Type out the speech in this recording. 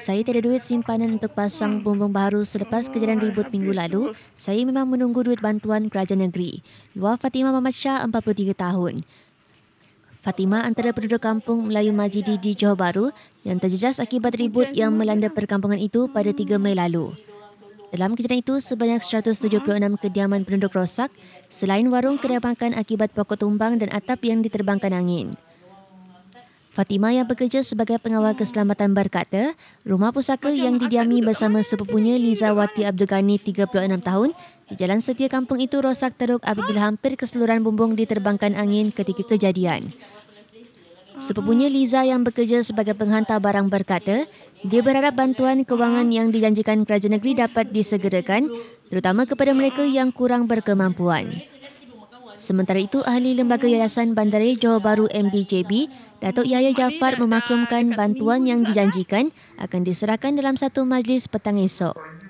Saya tiada duit simpanan untuk pasang bumbung baru selepas kejadian ribut minggu lalu. Saya memang menunggu duit bantuan kerajaan negeri. Luar Fatimah Mamat Shah, 43 tahun. Fatima antara penduduk kampung Melayu Majidi di Johor Bahru yang terjejas akibat ribut yang melanda perkampungan itu pada 3 Mei lalu. Dalam kejadian itu, sebanyak 176 kediaman penduduk rosak selain warung kedai makan akibat pokok tumbang dan atap yang diterbangkan angin. Fatimah yang bekerja sebagai pengawal keselamatan berkata, rumah pusaka yang didiami bersama sepupunya Liza Wati Abdul Ghani 36 tahun di Jalan Setia Kampung itu rosak teruk apabila hampir keseluruhan bumbung diterbangkan angin ketika kejadian. Sepupunya Liza yang bekerja sebagai penghantar barang berkata, dia berharap bantuan kewangan yang dijanjikan kerajaan negeri dapat disegerakan, terutama kepada mereka yang kurang berkemampuan. Sementara itu, Ahli Lembaga Yayasan Bandaraya Johor Baru MBJB, Datuk Yaya Jafar memaklumkan bantuan yang dijanjikan akan diserahkan dalam satu majlis petang esok.